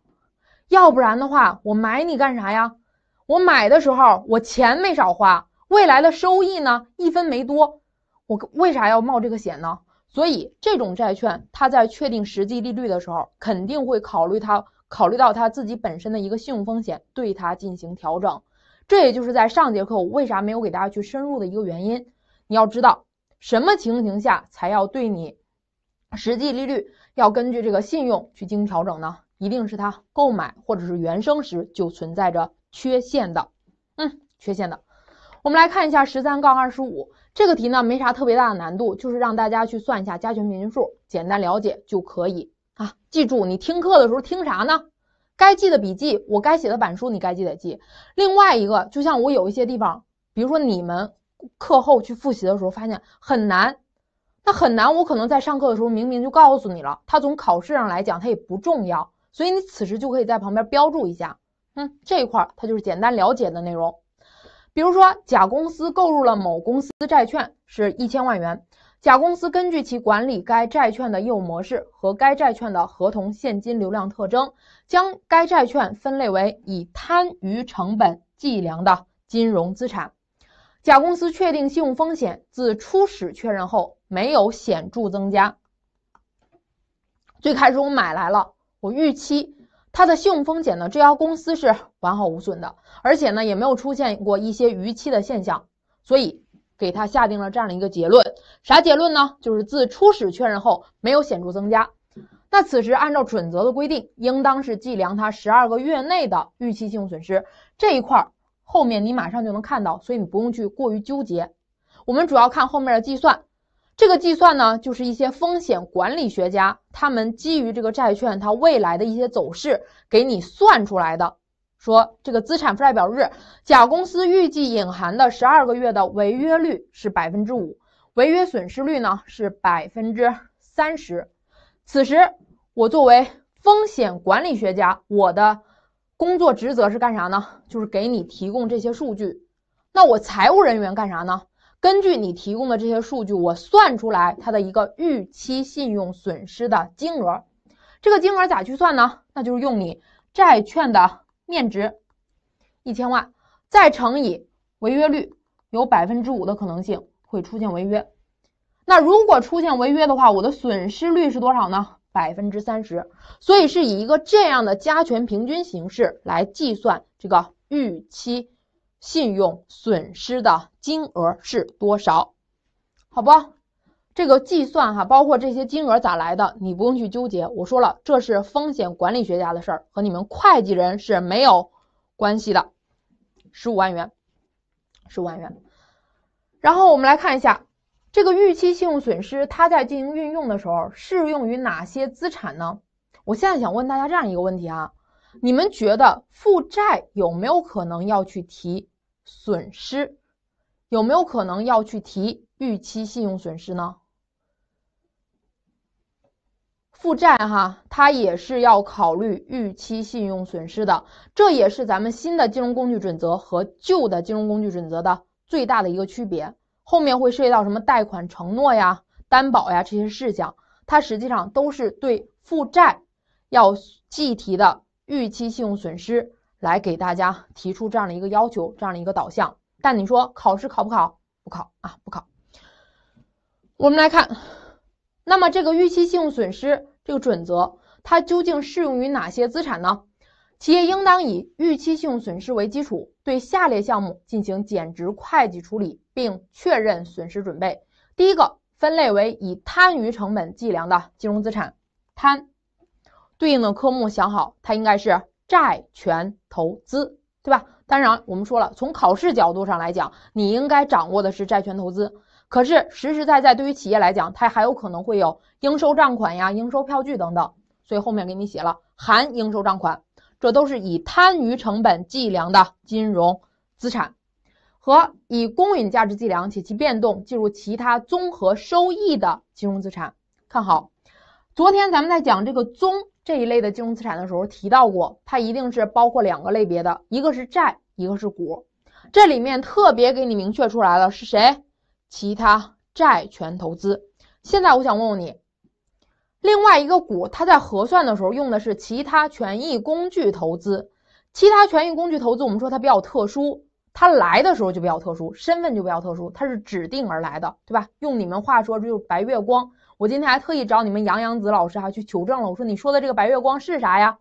A: 要不然的话我买你干啥呀？我买的时候我钱没少花，未来的收益呢一分没多，我为啥要冒这个险呢？所以这种债券，它在确定实际利率的时候，肯定会考虑它考虑到它自己本身的一个信用风险，对它进行调整。这也就是在上节课我为啥没有给大家去深入的一个原因。你要知道什么情形下才要对你。实际利率要根据这个信用去进行调整呢，一定是它购买或者是原生时就存在着缺陷的，嗯，缺陷的。我们来看一下十三杠二十五这个题呢，没啥特别大的难度，就是让大家去算一下加权平均数，简单了解就可以啊。记住你听课的时候听啥呢？该记的笔记，我该写的板书，你该记得记。另外一个，就像我有一些地方，比如说你们课后去复习的时候，发现很难。那很难，我可能在上课的时候明明就告诉你了。它从考试上来讲，它也不重要，所以你此时就可以在旁边标注一下。嗯，这一块它就是简单了解的内容。比如说，甲公司购入了某公司债券，是一千万元。甲公司根据其管理该债券的业务模式和该债券的合同现金流量特征，将该债券分类为以摊余成本计量的金融资产。甲公司确定信用风险自初始确认后。没有显著增加。最开始我买来了，我预期它的信用风险呢，这家公司是完好无损的，而且呢也没有出现过一些逾期的现象，所以给它下定了这样的一个结论。啥结论呢？就是自初始确认后没有显著增加。那此时按照准则的规定，应当是计量它十二个月内的预期信用损失这一块。后面你马上就能看到，所以你不用去过于纠结。我们主要看后面的计算。这个计算呢，就是一些风险管理学家，他们基于这个债券它未来的一些走势给你算出来的。说这个资产负债表日，甲公司预计隐含的十二个月的违约率是百分之五，违约损失率呢是百分之三十。此时，我作为风险管理学家，我的工作职责是干啥呢？就是给你提供这些数据。那我财务人员干啥呢？根据你提供的这些数据，我算出来它的一个预期信用损失的金额。这个金额咋去算呢？那就是用你债券的面值一千万，再乘以违约率，有百分之五的可能性会出现违约。那如果出现违约的话，我的损失率是多少呢？百分之三十。所以是以一个这样的加权平均形式来计算这个预期。信用损失的金额是多少？好吧，这个计算哈，包括这些金额咋来的，你不用去纠结。我说了，这是风险管理学家的事儿，和你们会计人是没有关系的。十五万元，十五万元。然后我们来看一下这个预期信用损失，它在进行运用的时候，适用于哪些资产呢？我现在想问大家这样一个问题啊，你们觉得负债有没有可能要去提？损失有没有可能要去提预期信用损失呢？负债哈，它也是要考虑预期信用损失的，这也是咱们新的金融工具准则和旧的金融工具准则的最大的一个区别。后面会涉及到什么贷款承诺呀、担保呀这些事项，它实际上都是对负债要计提的预期信用损失。来给大家提出这样的一个要求，这样的一个导向。但你说考试考不考？不考啊，不考。我们来看，那么这个预期信用损失这个准则，它究竟适用于哪些资产呢？企业应当以预期信用损失为基础，对下列项目进行减值会计处理，并确认损失准备。第一个，分类为以摊余成本计量的金融资产，摊对应的科目想好，它应该是。债权投资，对吧？当然，我们说了，从考试角度上来讲，你应该掌握的是债权投资。可是，实实在在对于企业来讲，它还有可能会有应收账款呀、应收票据等等。所以后面给你写了含应收账款，这都是以摊余成本计量的金融资产，和以公允价值计量且其变动计入其他综合收益的金融资产。看好，昨天咱们在讲这个综。这一类的金融资产的时候提到过，它一定是包括两个类别的，一个是债，一个是股。这里面特别给你明确出来了是谁，其他债权投资。现在我想问问你，另外一个股，它在核算的时候用的是其他权益工具投资。其他权益工具投资，我们说它比较特殊，它来的时候就比较特殊，身份就比较特殊，它是指定而来的，对吧？用你们话说就是白月光。我今天还特意找你们杨洋子老师还去求证了。我说你说的这个白月光是啥呀？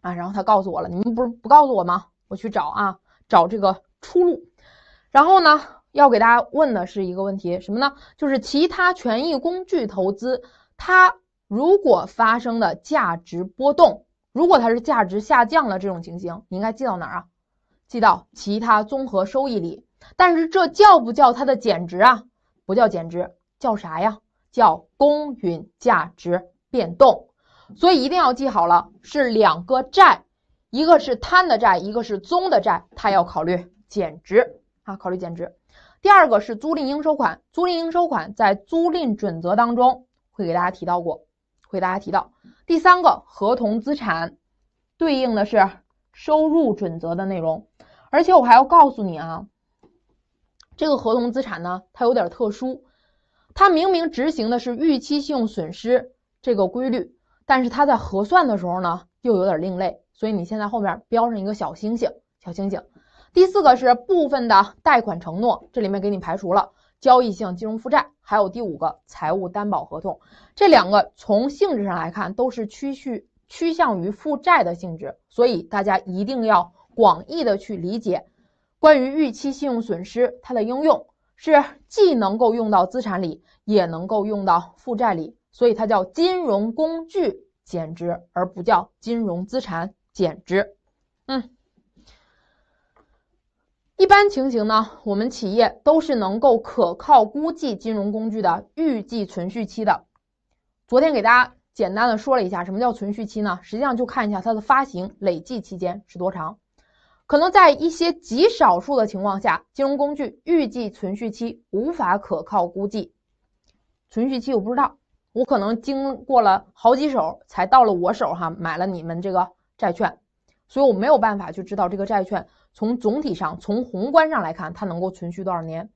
A: 啊，然后他告诉我了，你们不是不告诉我吗？我去找啊，找这个出路。然后呢，要给大家问的是一个问题，什么呢？就是其他权益工具投资，它如果发生的价值波动，如果它是价值下降了这种情形，你应该记到哪儿啊？记到其他综合收益里。但是这叫不叫它的减值啊？不叫减值，叫啥呀？叫公允价值变动，所以一定要记好了，是两个债，一个是摊的债，一个是租的债，它要考虑减值啊，考虑减值。第二个是租赁应收款，租赁应收款在租赁准则当中会给大家提到过，会给大家提到。第三个合同资产对应的是收入准则的内容，而且我还要告诉你啊，这个合同资产呢，它有点特殊。它明明执行的是预期信用损失这个规律，但是它在核算的时候呢，又有点另类，所以你现在后面标上一个小星星，小星星。第四个是部分的贷款承诺，这里面给你排除了交易性金融负债，还有第五个财务担保合同，这两个从性质上来看都是趋续趋向于负债的性质，所以大家一定要广义的去理解关于预期信用损失它的应用。是既能够用到资产里，也能够用到负债里，所以它叫金融工具减值，而不叫金融资产减值。嗯，一般情形呢，我们企业都是能够可靠估计金融工具的预计存续期的。昨天给大家简单的说了一下，什么叫存续期呢？实际上就看一下它的发行累计期间是多长。可能在一些极少数的情况下，金融工具预计存续期无法可靠估计。存续期我不知道，我可能经过了好几手才到了我手哈，买了你们这个债券，所以我没有办法去知道这个债券从总体上、从宏观上来看，它能够存续多少年。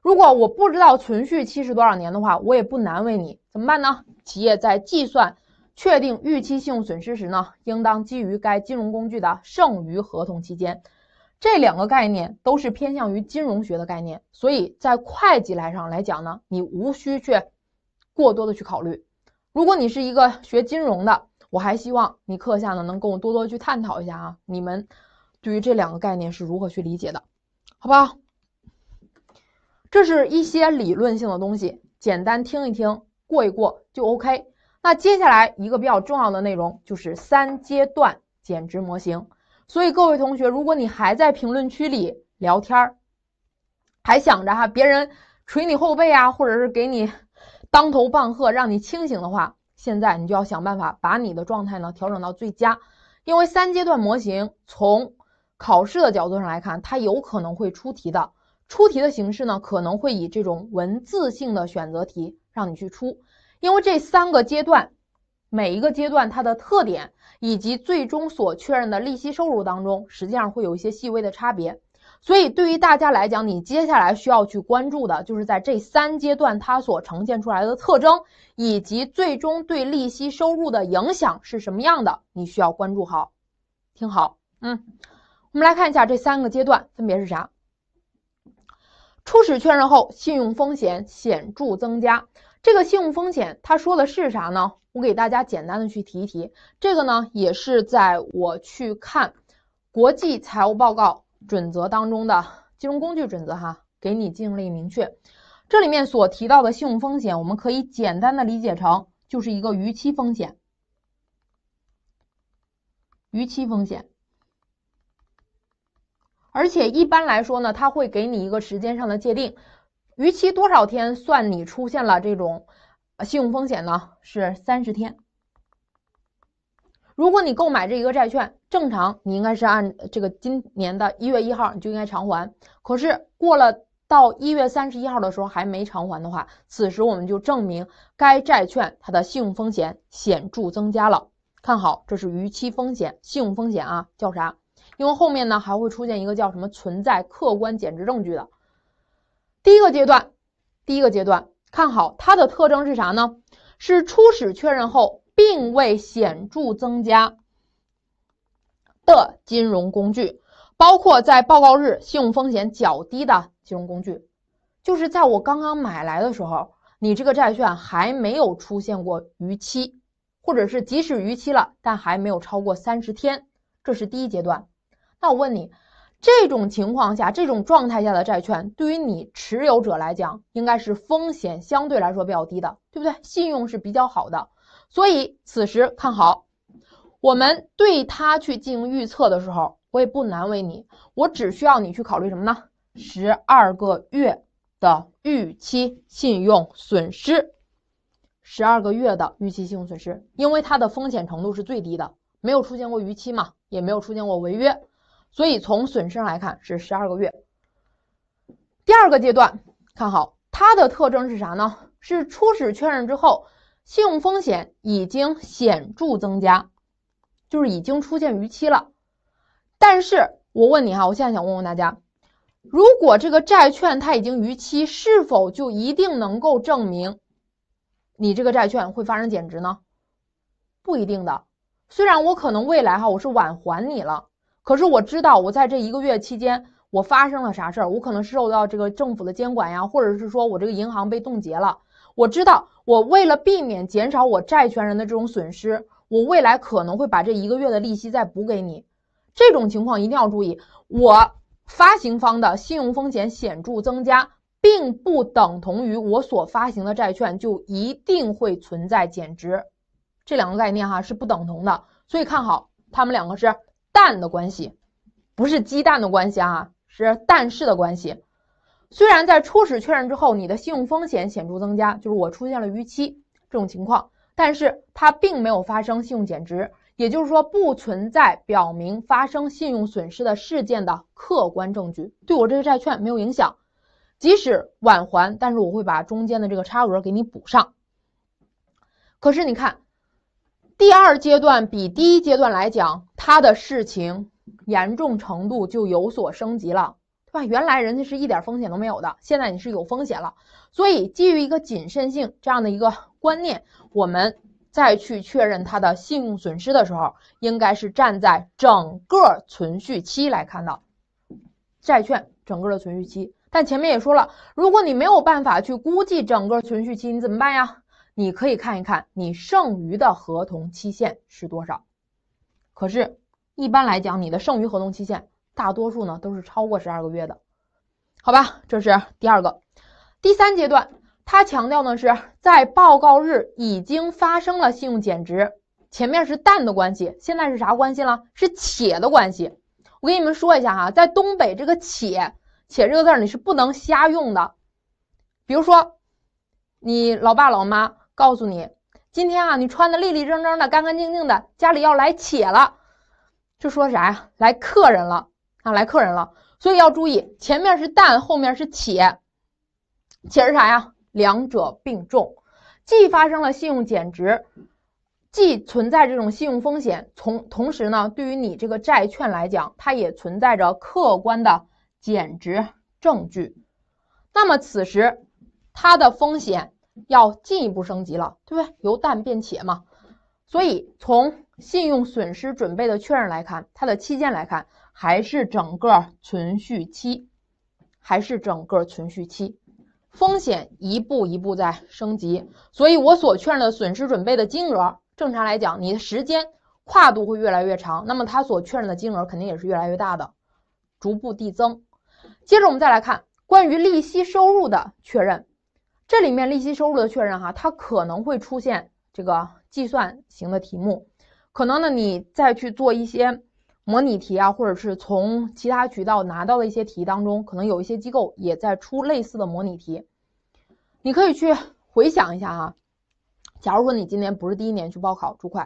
A: 如果我不知道存续期是多少年的话，我也不难为你，怎么办呢？企业在计算。确定预期信用损失时呢，应当基于该金融工具的剩余合同期间。这两个概念都是偏向于金融学的概念，所以在会计来上来讲呢，你无需去过多的去考虑。如果你是一个学金融的，我还希望你课下呢能跟我多多去探讨一下啊，你们对于这两个概念是如何去理解的，好不好？这是一些理论性的东西，简单听一听，过一过就 OK。那接下来一个比较重要的内容就是三阶段减值模型。所以各位同学，如果你还在评论区里聊天儿，还想着哈别人捶你后背啊，或者是给你当头棒喝，让你清醒的话，现在你就要想办法把你的状态呢调整到最佳。因为三阶段模型从考试的角度上来看，它有可能会出题的，出题的形式呢可能会以这种文字性的选择题让你去出。因为这三个阶段，每一个阶段它的特点以及最终所确认的利息收入当中，实际上会有一些细微的差别。所以，对于大家来讲，你接下来需要去关注的就是在这三阶段它所呈现出来的特征，以及最终对利息收入的影响是什么样的，你需要关注好，听好。嗯，我们来看一下这三个阶段分别是啥？初始确认后，信用风险显著增加。这个信用风险，他说的是啥呢？我给大家简单的去提一提，这个呢也是在我去看国际财务报告准则当中的金融工具准则哈，给你尽力明确。这里面所提到的信用风险，我们可以简单的理解成就是一个逾期风险，逾期风险。而且一般来说呢，它会给你一个时间上的界定。逾期多少天算你出现了这种信用风险呢？是三十天。如果你购买这一个债券，正常你应该是按这个今年的一月一号你就应该偿还，可是过了到一月三十一号的时候还没偿还的话，此时我们就证明该债券它的信用风险显著增加了。看好，这是逾期风险、信用风险啊，叫啥？因为后面呢还会出现一个叫什么存在客观减值证据的。第一个阶段，第一个阶段，看好它的特征是啥呢？是初始确认后并未显著增加的金融工具，包括在报告日信用风险较低的金融工具，就是在我刚刚买来的时候，你这个债券还没有出现过逾期，或者是即使逾期了，但还没有超过三十天，这是第一阶段。那我问你。这种情况下，这种状态下的债券对于你持有者来讲，应该是风险相对来说比较低的，对不对？信用是比较好的，所以此时看好，我们对它去进行预测的时候，我也不难为你，我只需要你去考虑什么呢？十二个月的预期信用损失，十二个月的预期信用损失，因为它的风险程度是最低的，没有出现过逾期嘛，也没有出现过违约。所以从损失上来看是十二个月。第二个阶段看好它的特征是啥呢？是初始确认之后，信用风险已经显著增加，就是已经出现逾期了。但是我问你哈，我现在想问问大家，如果这个债券它已经逾期，是否就一定能够证明你这个债券会发生减值呢？不一定的。虽然我可能未来哈我是晚还你了。可是我知道，我在这一个月期间，我发生了啥事儿？我可能是受到这个政府的监管呀，或者是说我这个银行被冻结了。我知道，我为了避免减少我债权人的这种损失，我未来可能会把这一个月的利息再补给你。这种情况一定要注意，我发行方的信用风险显著增加，并不等同于我所发行的债券就一定会存在减值。这两个概念哈是不等同的，所以看好他们两个是。但的关系，不是鸡蛋的关系啊，是但是的关系。虽然在初始确认之后，你的信用风险显著增加，就是我出现了逾期这种情况，但是它并没有发生信用减值，也就是说不存在表明发生信用损失的事件的客观证据，对我这个债券没有影响。即使晚还，但是我会把中间的这个差额给你补上。可是你看。第二阶段比第一阶段来讲，它的事情严重程度就有所升级了，对吧？原来人家是一点风险都没有的，现在你是有风险了。所以基于一个谨慎性这样的一个观念，我们再去确认它的信用损失的时候，应该是站在整个存续期来看的债券整个的存续期。但前面也说了，如果你没有办法去估计整个存续期，你怎么办呀？你可以看一看你剩余的合同期限是多少，可是，一般来讲，你的剩余合同期限大多数呢都是超过十二个月的，好吧？这是第二个，第三阶段，它强调的是在报告日已经发生了信用减值，前面是但的关系，现在是啥关系了？是且的关系。我给你们说一下哈，在东北这个且且这个字儿你是不能瞎用的，比如说，你老爸老妈。告诉你，今天啊，你穿的立立正正的、干干净净的，家里要来且了，就说啥呀？来客人了啊，来客人了。所以要注意，前面是旦，后面是且，且是啥呀？两者并重，既发生了信用减值，既存在这种信用风险，从同时呢，对于你这个债券来讲，它也存在着客观的减值证据。那么此时它的风险。要进一步升级了，对不对？由淡变浅嘛，所以从信用损失准备的确认来看，它的期间来看，还是整个存续期，还是整个存续期，风险一步一步在升级，所以我所确认的损失准备的金额，正常来讲，你的时间跨度会越来越长，那么它所确认的金额肯定也是越来越大的，逐步递增。接着我们再来看关于利息收入的确认。这里面利息收入的确认哈，它可能会出现这个计算型的题目，可能呢你再去做一些模拟题啊，或者是从其他渠道拿到的一些题当中，可能有一些机构也在出类似的模拟题，你可以去回想一下哈。假如说你今年不是第一年去报考注会，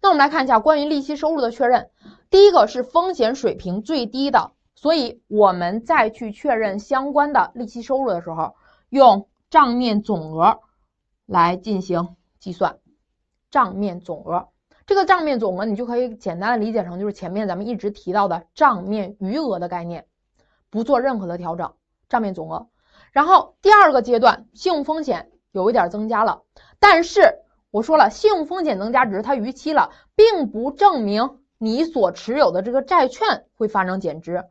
A: 那我们来看一下关于利息收入的确认。第一个是风险水平最低的，所以我们再去确认相关的利息收入的时候用。账面总额来进行计算，账面总额这个账面总额你就可以简单的理解成就是前面咱们一直提到的账面余额的概念，不做任何的调整，账面总额。然后第二个阶段信用风险有一点增加了，但是我说了信用风险增加只是它逾期了，并不证明你所持有的这个债券会发生减值，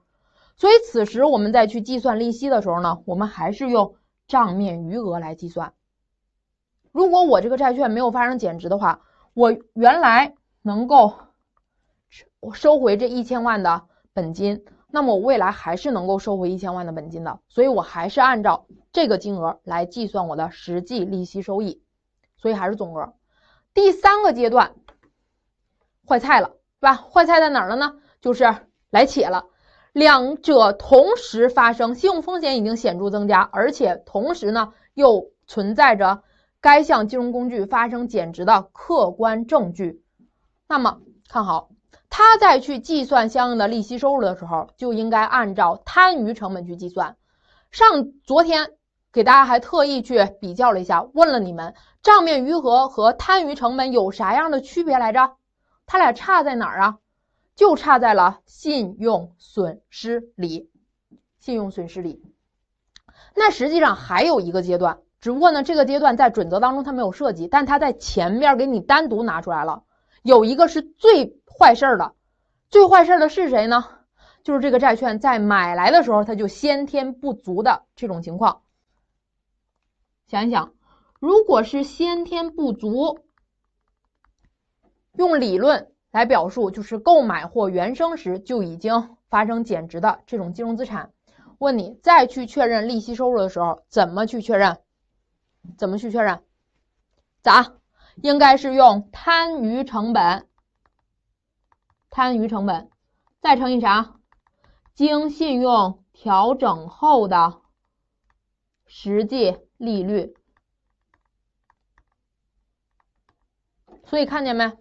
A: 所以此时我们在去计算利息的时候呢，我们还是用。账面余额来计算。如果我这个债券没有发生减值的话，我原来能够收回这一千万的本金，那么我未来还是能够收回一千万的本金的，所以我还是按照这个金额来计算我的实际利息收益，所以还是总额。第三个阶段坏菜了，对吧？坏菜在哪了呢？就是来且了。两者同时发生，信用风险已经显著增加，而且同时呢又存在着该项金融工具发生减值的客观证据。那么，看好他在去计算相应的利息收入的时候，就应该按照摊余成本去计算。上昨天给大家还特意去比较了一下，问了你们账面余额和摊余成本有啥样的区别来着？它俩差在哪儿啊？就差在了信用损失里，信用损失里，那实际上还有一个阶段，只不过呢这个阶段在准则当中它没有涉及，但它在前面给你单独拿出来了。有一个是最坏事儿的，最坏事儿的是谁呢？就是这个债券在买来的时候它就先天不足的这种情况。想一想，如果是先天不足，用理论。来表述就是购买或原生时就已经发生减值的这种金融资产。问你再去确认利息收入的时候，怎么去确认？怎么去确认？咋？应该是用摊余成本，摊余成本再乘以啥？经信用调整后的实际利率。所以看见没？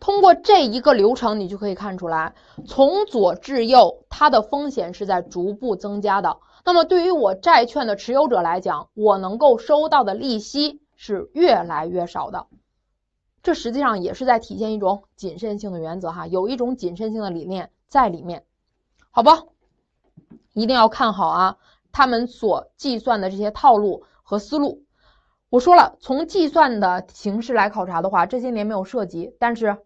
A: 通过这一个流程，你就可以看出来，从左至右，它的风险是在逐步增加的。那么，对于我债券的持有者来讲，我能够收到的利息是越来越少的。这实际上也是在体现一种谨慎性的原则，哈，有一种谨慎性的理念在里面，好吧？一定要看好啊，他们所计算的这些套路和思路。我说了，从计算的形式来考察的话，这些年没有涉及，但是。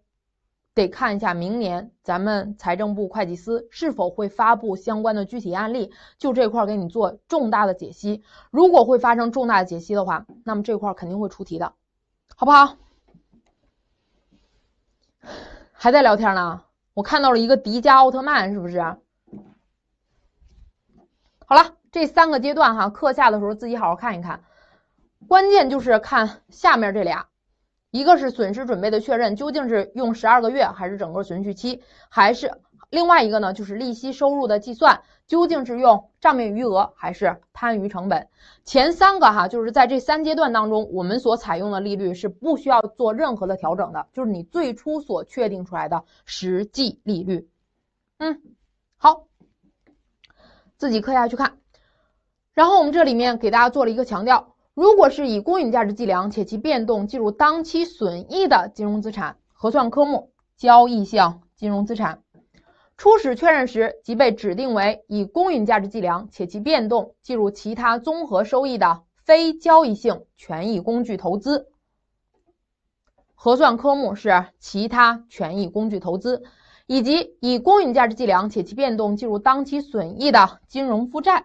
A: 得看一下明年咱们财政部会计司是否会发布相关的具体案例，就这块给你做重大的解析。如果会发生重大的解析的话，那么这块肯定会出题的，好不好？还在聊天呢，我看到了一个迪迦奥特曼，是不是？好了，这三个阶段哈，课下的时候自己好好看一看，关键就是看下面这俩。一个是损失准备的确认，究竟是用十二个月还是整个存续期，还是另外一个呢？就是利息收入的计算，究竟是用账面余额还是摊余成本？前三个哈，就是在这三阶段当中，我们所采用的利率是不需要做任何的调整的，就是你最初所确定出来的实际利率。嗯，好，自己刻下去看。然后我们这里面给大家做了一个强调。如果是以公允价值计量且其变动计入当期损益的金融资产核算科目，交易性金融资产，初始确认时即被指定为以公允价值计量且其变动计入其他综合收益的非交易性权益工具投资，核算科目是其他权益工具投资，以及以公允价值计量且其变动计入当期损益的金融负债，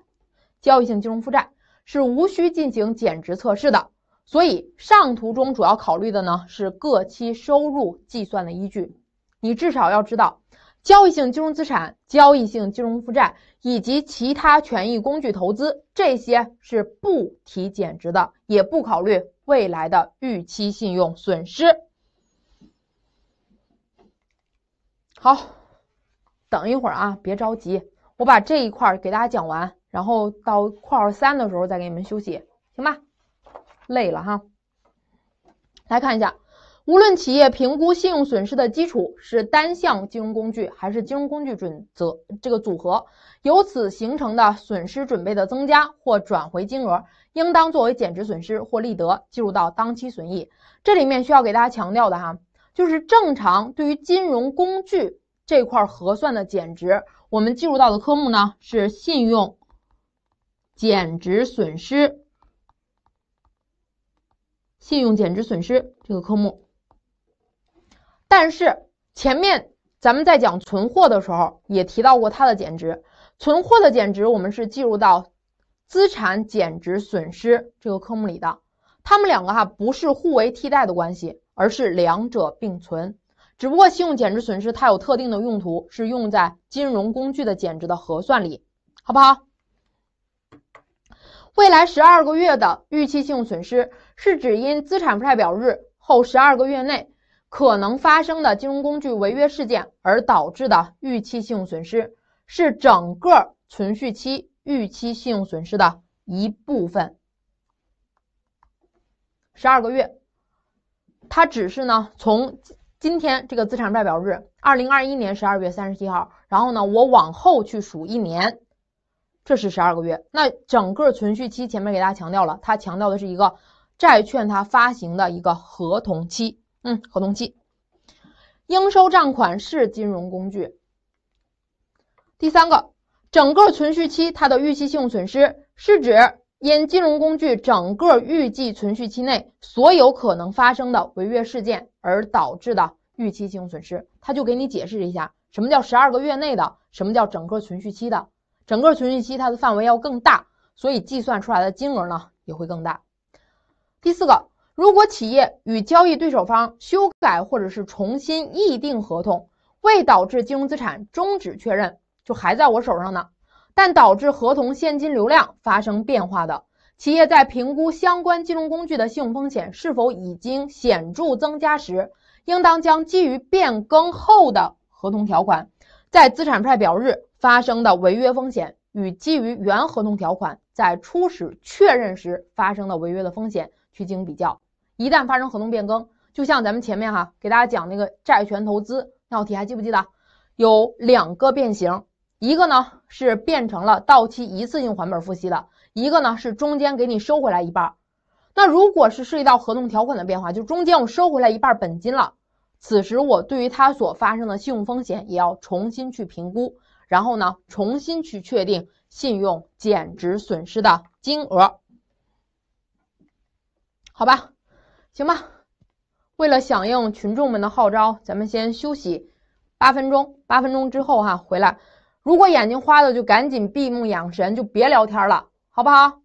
A: 交易性金融负债。是无需进行减值测试的，所以上图中主要考虑的呢是各期收入计算的依据。你至少要知道，交易性金融资产、交易性金融负债以及其他权益工具投资这些是不提减值的，也不考虑未来的预期信用损失。好，等一会儿啊，别着急，我把这一块给大家讲完。然后到括号三的时候再给你们休息，行吧？累了哈。来看一下，无论企业评估信用损失的基础是单项金融工具还是金融工具准则这个组合，由此形成的损失准备的增加或转回金额，应当作为减值损失或利得计入到当期损益。这里面需要给大家强调的哈，就是正常对于金融工具这块核算的减值，我们计入到的科目呢是信用。减值损失、信用减值损失这个科目，但是前面咱们在讲存货的时候也提到过它的减值，存货的减值我们是计入到资产减值损失这个科目里的，它们两个哈不是互为替代的关系，而是两者并存，只不过信用减值损失它有特定的用途，是用在金融工具的减值的核算里，好不好？未来十二个月的预期信用损失是指因资产负债表日后十二个月内可能发生的金融工具违约事件而导致的预期信用损失，是整个存续期预期信用损失的一部分。十二个月，它只是呢从今天这个资产负债表日二零二一年十二月三十七号，然后呢我往后去数一年。这是十二个月，那整个存续期前面给大家强调了，它强调的是一个债券它发行的一个合同期，嗯，合同期，应收账款是金融工具。第三个，整个存续期它的预期信用损失是指因金融工具整个预计存续期内所有可能发生的违约事件而导致的预期信用损失。它就给你解释一下，什么叫十二个月内的，什么叫整个存续期的。整个存续期它的范围要更大，所以计算出来的金额呢也会更大。第四个，如果企业与交易对手方修改或者是重新议定合同，未导致金融资产终止确认，就还在我手上呢。但导致合同现金流量发生变化的，企业在评估相关金融工具的信用风险是否已经显著增加时，应当将基于变更后的合同条款在资产负债表日。发生的违约风险与基于原合同条款在初始确认时发生的违约的风险去进行比较。一旦发生合同变更，就像咱们前面哈给大家讲那个债权投资那道题，还记不记得？有两个变形，一个呢是变成了到期一次性还本付息的，一个呢是中间给你收回来一半。那如果是涉及到合同条款的变化，就中间我收回来一半本金了，此时我对于它所发生的信用风险也要重新去评估。然后呢，重新去确定信用减值损失的金额，好吧，行吧。为了响应群众们的号召，咱们先休息八分钟，八分钟之后哈回来。如果眼睛花了，就赶紧闭目养神，就别聊天了，好不好？